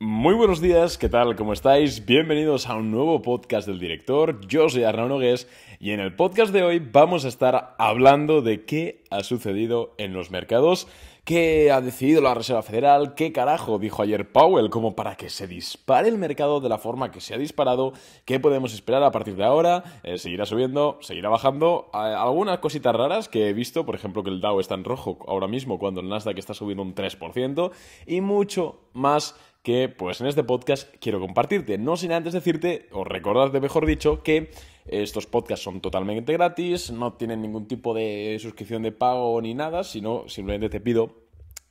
Muy buenos días, ¿qué tal? ¿Cómo estáis? Bienvenidos a un nuevo podcast del director. Yo soy Arnaud Nogués y en el podcast de hoy vamos a estar hablando de qué ha sucedido en los mercados, qué ha decidido la Reserva Federal, qué carajo dijo ayer Powell como para que se dispare el mercado de la forma que se ha disparado, qué podemos esperar a partir de ahora, eh, seguirá subiendo, seguirá bajando, algunas cositas raras que he visto, por ejemplo que el Dow está en rojo ahora mismo cuando el Nasdaq está subiendo un 3% y mucho más que pues en este podcast quiero compartirte. No sin antes decirte, o recordarte mejor dicho, que estos podcasts son totalmente gratis, no tienen ningún tipo de suscripción de pago ni nada, sino simplemente te pido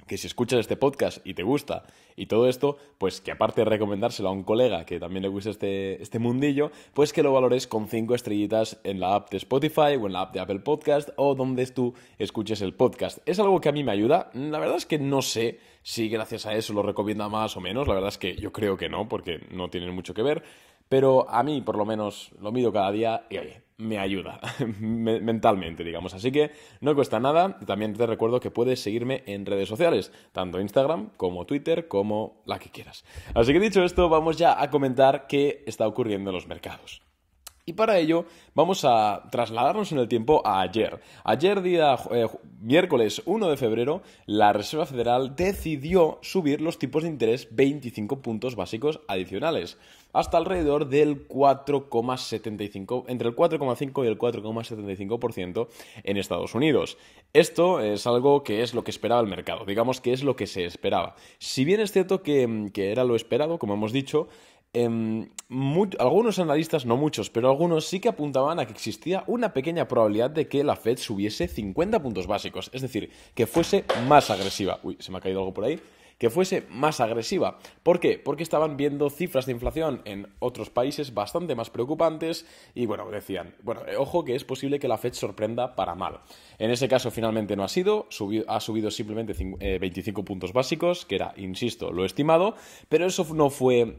que si escuchas este podcast y te gusta y todo esto, pues que aparte de recomendárselo a un colega que también le gusta este, este mundillo, pues que lo valores con 5 estrellitas en la app de Spotify o en la app de Apple Podcast o donde tú escuches el podcast. Es algo que a mí me ayuda. La verdad es que no sé si gracias a eso lo recomienda más o menos. La verdad es que yo creo que no, porque no tienen mucho que ver pero a mí por lo menos lo mido cada día y oye, me ayuda mentalmente, digamos. Así que no cuesta nada. También te recuerdo que puedes seguirme en redes sociales, tanto Instagram como Twitter, como la que quieras. Así que dicho esto, vamos ya a comentar qué está ocurriendo en los mercados. Y para ello vamos a trasladarnos en el tiempo a ayer. Ayer, día eh, miércoles 1 de febrero, la Reserva Federal decidió subir los tipos de interés 25 puntos básicos adicionales, hasta alrededor del 4,75, entre el 4,5 y el 4,75% en Estados Unidos. Esto es algo que es lo que esperaba el mercado, digamos que es lo que se esperaba. Si bien es cierto que era lo esperado, como hemos dicho, Em, algunos analistas, no muchos, pero algunos sí que apuntaban a que existía una pequeña probabilidad de que la Fed subiese 50 puntos básicos, es decir, que fuese más agresiva. Uy, se me ha caído algo por ahí que fuese más agresiva. ¿Por qué? Porque estaban viendo cifras de inflación en otros países bastante más preocupantes y bueno, decían, bueno, eh, ojo que es posible que la Fed sorprenda para mal. En ese caso finalmente no ha sido, ha subido simplemente 25 eh, puntos básicos, que era, insisto, lo estimado, pero eso no fue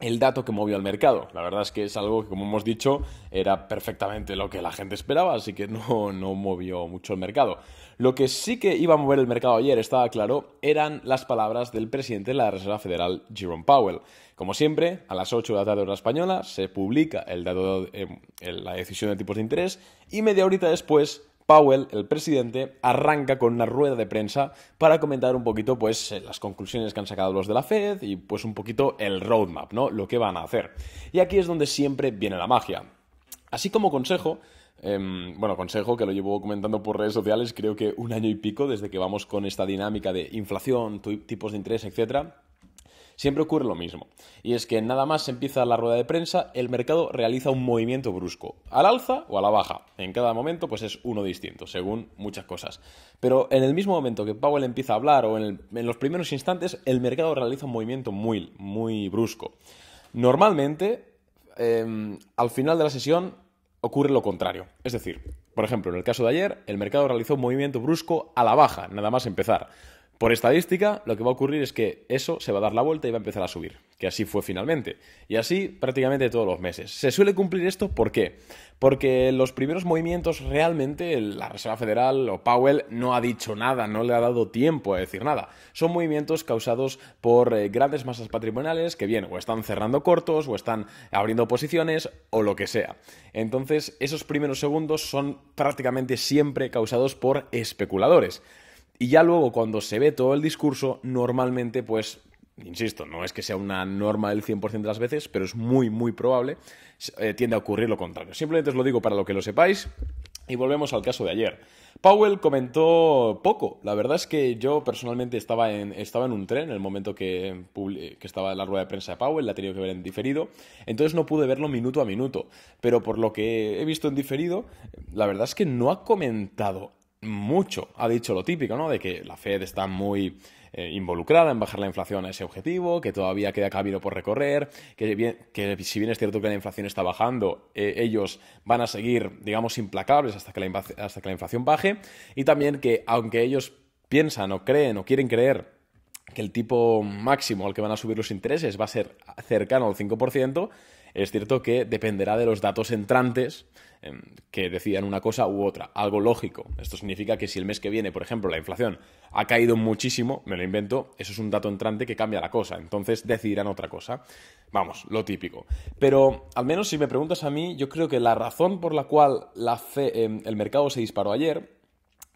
el dato que movió al mercado. La verdad es que es algo que, como hemos dicho, era perfectamente lo que la gente esperaba, así que no, movió mucho el mercado. Lo que sí que iba a mover el mercado ayer, estaba claro, eran las palabras del presidente de la Reserva Federal, Jerome Powell. Como siempre, a las 8 de la tarde hora española se publica eh, el la decisión de tipos de interés y media horita después Powell, el presidente, arranca con una rueda de prensa para comentar un poquito pues eh, las conclusiones que han sacado los de la Fed y pues un poquito el roadmap, ¿no? Lo que van a hacer. Y aquí es donde siempre viene la magia. Así como consejo, em, bueno, consejo que lo llevo comentando por redes sociales, creo que un año y pico desde que vamos con esta dinámica de inflación, tipos de interés, etcétera siempre ocurre lo mismo. Y es que nada más empieza la rueda de prensa, el mercado realiza un movimiento brusco, al alza o a la baja. En cada momento pues es uno distinto, según muchas cosas. Pero en el mismo momento que Powell empieza a hablar o en, los primeros instantes, el mercado realiza un movimiento muy, muy brusco. Normalmente, em, al final de la sesión ocurre lo contrario. Es decir, por ejemplo, en el caso de ayer, el mercado realizó un movimiento brusco a la baja, nada más empezar. Por estadística, lo que va a ocurrir es que eso se va a dar la vuelta y va a empezar a subir, que así fue finalmente. Y así prácticamente todos los meses. Se suele cumplir esto, ¿por qué? Porque los primeros movimientos realmente la Reserva Federal o Powell no ha dicho nada, no le ha dado tiempo a decir nada. Son movimientos causados por eh, grandes masas patrimoniales que bien, o están cerrando cortos, o están abriendo posiciones, o lo que sea. Entonces, esos primeros segundos son prácticamente siempre causados por especuladores. Y ya luego cuando se ve todo el discurso, normalmente pues insisto, no es que sea una norma del 100% de las veces, pero es muy, muy probable, eh, tiende a ocurrir lo contrario. Simplemente os lo digo para lo que lo sepáis y volvemos al caso de ayer. Powell comentó poco. La verdad es que yo personalmente estaba en, estaba en un tren en el momento que, estaba en la rueda de prensa de Powell, la he tenido que ver en diferido, entonces no pude verlo minuto a minuto. Pero por lo que he visto en diferido, la verdad es que no ha comentado mucho ha dicho lo típico, ¿no? De que la Fed está muy eh, involucrada en bajar la inflación a ese objetivo, que todavía queda camino por recorrer, que, si bien es cierto que la inflación está bajando, eh, ellos van a seguir, digamos, implacables hasta que, la, hasta que la inflación baje, y también que aunque ellos piensan o creen o quieren creer que el tipo máximo al que van a subir los intereses va a ser cercano al 5%, es cierto que dependerá de los datos entrantes em, que decidan una cosa u otra, algo lógico. Esto significa que si el mes que viene, por ejemplo, la inflación ha caído muchísimo, me lo invento, eso es un dato entrante que cambia la cosa, entonces decidirán otra cosa. Vamos, lo típico. Pero al menos si me preguntas a mí, yo creo que la razón por la cual la em, el mercado se disparó ayer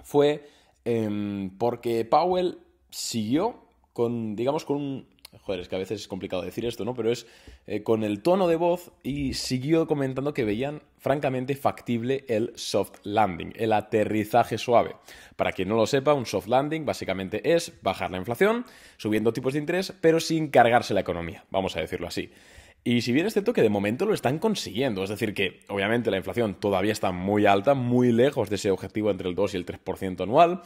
fue em, porque Powell siguió con, digamos, con un Joder, es que a veces es complicado decir esto, ¿no? Pero es eh, con el tono de voz y siguió comentando que veían francamente factible el soft landing, el aterrizaje suave. Para quien no lo sepa, un soft landing básicamente es bajar la inflación, subiendo tipos de interés, pero sin cargarse la economía, vamos a decirlo así. Y si bien es cierto que de momento lo están consiguiendo, es decir, que obviamente la inflación todavía está muy alta, muy lejos de ese objetivo entre el 2 y el 3% anual,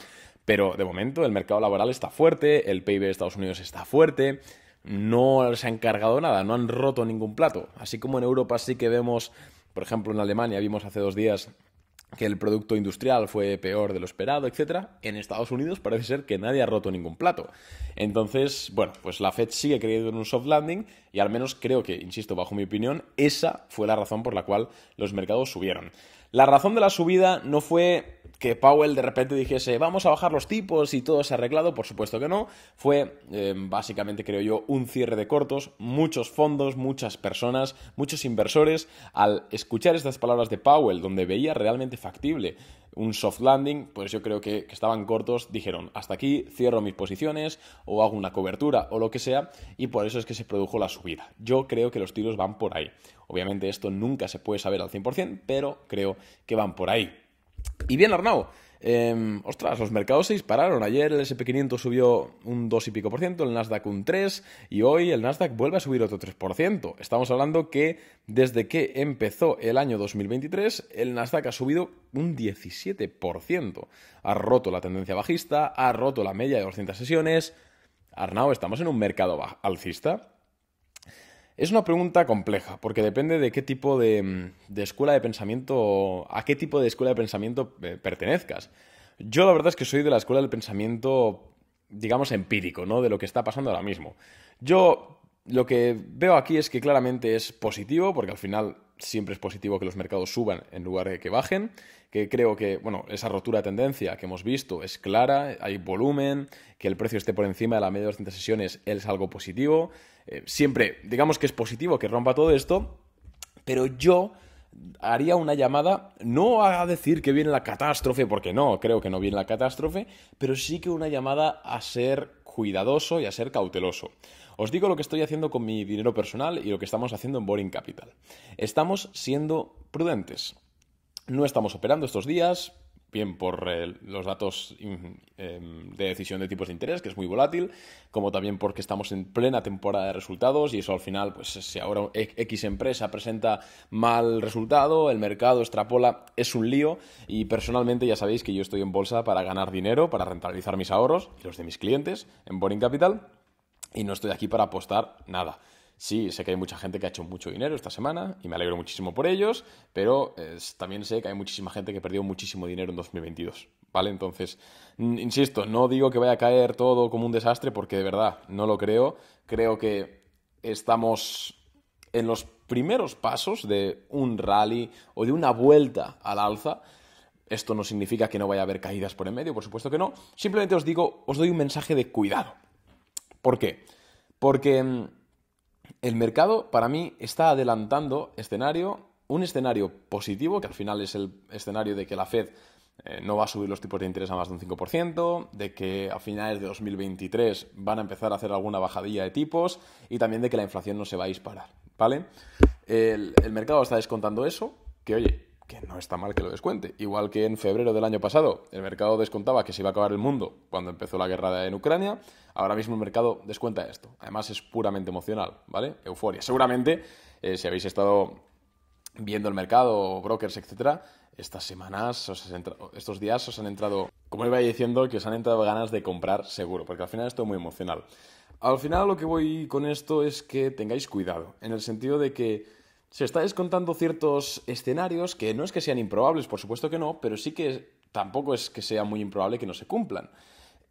pero de momento el mercado laboral está fuerte, el PIB de Estados Unidos está fuerte, no se han cargado nada, no han roto ningún plato. Así como en Europa sí que vemos, por ejemplo en Alemania vimos hace dos días que el producto industrial fue peor de lo esperado, etc. En Estados Unidos parece ser que nadie ha roto ningún plato. Entonces, bueno, pues la Fed sigue creyendo en un soft landing y al menos creo que, insisto, bajo mi opinión, esa fue la razón por la cual los mercados subieron. La razón de la subida no fue que Powell de repente dijese vamos a bajar los tipos y todo se ha arreglado, por supuesto que no, fue em, básicamente creo yo un cierre de cortos, muchos fondos, muchas personas, muchos inversores, al escuchar estas palabras de Powell donde veía realmente factible un soft landing, pues yo creo que, estaban cortos, dijeron, hasta aquí cierro mis posiciones o hago una cobertura o lo que sea, y por eso es que se produjo la subida. Yo creo que los tiros van por ahí. Obviamente esto nunca se puede saber al 100%, pero creo que van por ahí. Y bien, Arnau, Em, ostras, los mercados se dispararon. Ayer el SP500 subió un 2 y pico por ciento, el Nasdaq un 3 y hoy el Nasdaq vuelve a subir otro 3%. Estamos hablando que desde que empezó el año 2023 el Nasdaq ha subido un 17%. Ha roto la tendencia bajista, ha roto la media de 200 sesiones. Arnau, estamos en un mercado alcista. Es una pregunta compleja, porque depende de qué tipo mm, de, escuela de pensamiento, a qué tipo de escuela de pensamiento eh, pertenezcas. Yo la verdad es que soy de la escuela del pensamiento, digamos, empírico, ¿no? De lo que está pasando ahora mismo. Yo lo que veo aquí es que claramente es positivo, porque al final siempre es positivo que los mercados suban en lugar de que bajen, que creo que, bueno, esa rotura de tendencia que hemos visto es clara, hay volumen, que el precio esté por encima de la media de 200 sesiones es algo positivo, eh, siempre, digamos que es positivo que rompa todo esto, pero yo haría una llamada, no a decir que viene la catástrofe, porque no, creo que no viene la catástrofe, pero sí que una llamada a ser cuidadoso y a ser cauteloso. Os digo lo que estoy haciendo con mi dinero personal y lo que estamos haciendo en Boring Capital. Estamos siendo prudentes. No estamos operando estos días, por eh, los datos mm, em, de decisión de tipos de interés, que es muy volátil, como también porque estamos en plena temporada de resultados y eso al final, pues si ahora X empresa presenta mal resultado, el mercado extrapola, es un lío y personalmente ya sabéis que yo estoy en bolsa para ganar dinero, para rentabilizar mis ahorros y los de mis clientes en Boring Capital y no estoy aquí para apostar nada. Sí, sé que hay mucha gente que ha hecho mucho dinero esta semana y me alegro muchísimo por ellos, pero también sé que hay muchísima gente que perdió muchísimo dinero en 2022, ¿vale? Entonces, insisto, no digo que vaya a caer todo como un desastre porque de verdad no lo creo. Creo que estamos en los primeros pasos de un rally o de una vuelta al alza. Esto no significa que no vaya a haber caídas por en medio, por supuesto que no. Simplemente os digo, os doy un mensaje de cuidado. ¿Por qué? Porque mm, el mercado para mí está adelantando escenario, un escenario positivo, que al final es el escenario de que la Fed eh, no va a subir los tipos de interés a más de un 5%, de que a finales de 2023 van a empezar a hacer alguna bajadilla de tipos y también de que la inflación no se va a disparar, ¿vale? el mercado está descontando eso, que oye, que no está mal que lo descuente. Igual que en febrero del año pasado el mercado descontaba que se iba a acabar el mundo cuando empezó la guerra en Ucrania, ahora mismo el mercado descuenta esto. Además es puramente emocional, ¿vale? Euforia. Seguramente eh, si habéis estado viendo el mercado, brokers, etcétera, estas semanas, estos días os han entrado, como iba diciendo, que os han entrado ganas de comprar seguro, porque al final esto es muy emocional. Al final lo que voy con esto es que tengáis cuidado, en el sentido de que se está descontando ciertos escenarios que no es que sean improbables, por supuesto que no, pero sí que tampoco es que sea muy improbable que no se cumplan.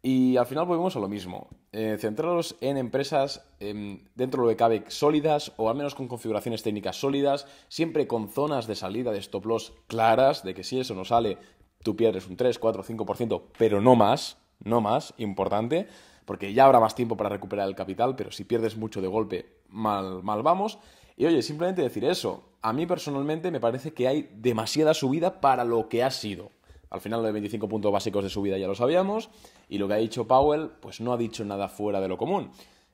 Y al final volvemos a lo mismo. Eh, centraros en empresas em, dentro de lo que cabe sólidas o al menos con configuraciones técnicas sólidas, siempre con zonas de salida de stop loss claras, de que si eso no sale, tú pierdes un 3, 4, 5%, pero no más, no más, importante porque ya habrá más tiempo para recuperar el capital, pero si pierdes mucho de golpe, mal, mal vamos. Y oye, simplemente decir eso, a mí personalmente me parece que hay demasiada subida para lo que ha sido. Al final los de 25 puntos básicos de subida ya lo sabíamos, y lo que ha dicho Powell, pues no ha dicho nada fuera de lo común.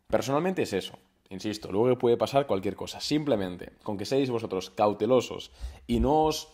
Personalmente es eso, insisto, luego puede pasar cualquier cosa. Simplemente, con que seáis vosotros cautelosos y no os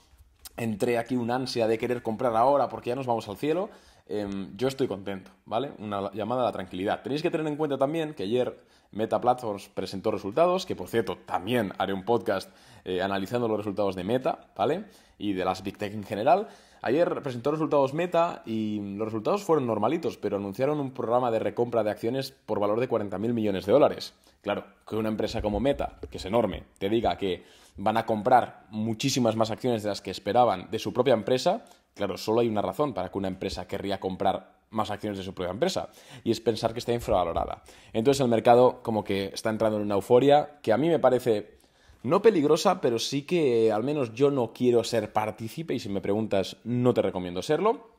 entre aquí un ansia de querer comprar ahora porque ya nos vamos al cielo, Em, yo estoy contento, ¿vale? Una llamada a la tranquilidad. Tenéis que tener en cuenta también que ayer Meta Platforms presentó resultados, que por cierto también haré un podcast eh, analizando los resultados de Meta, ¿vale? Y de las Big Tech en general. Ayer presentó resultados Meta y los resultados fueron normalitos, pero anunciaron un programa de recompra de acciones por valor de 40.000 millones de dólares. Claro, que una empresa como Meta, que es enorme, te diga que van a comprar muchísimas más acciones de las que esperaban de su propia empresa, Claro, solo hay una razón para que una empresa querría comprar más acciones de su propia empresa y es pensar que está infravalorada. Entonces el mercado como que está entrando en una euforia que a mí me parece no peligrosa, pero sí que al menos yo no quiero ser partícipe y si me preguntas no te recomiendo serlo.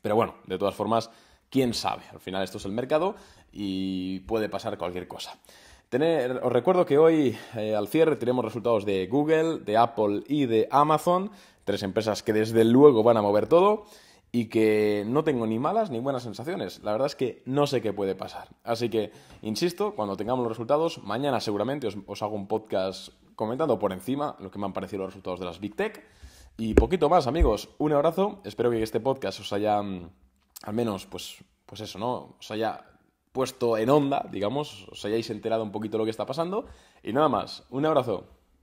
Pero bueno, de todas formas, quién sabe. Al final esto es el mercado y puede pasar cualquier cosa. os recuerdo que hoy eh, al cierre tenemos resultados de Google, de Apple y de Amazon tres empresas que desde luego van a mover todo y que no tengo ni malas ni buenas sensaciones. La verdad es que no sé qué puede pasar. Así que, insisto, cuando tengamos los resultados, mañana seguramente os, hago un podcast comentando por encima lo que me han parecido los resultados de las Big Tech. Y poquito más, amigos. Un abrazo. Espero que este podcast os haya, mm, al menos, pues, pues eso, ¿no? Os haya puesto en onda, digamos, os hayáis enterado un poquito de lo que está pasando. Y nada más. Un abrazo.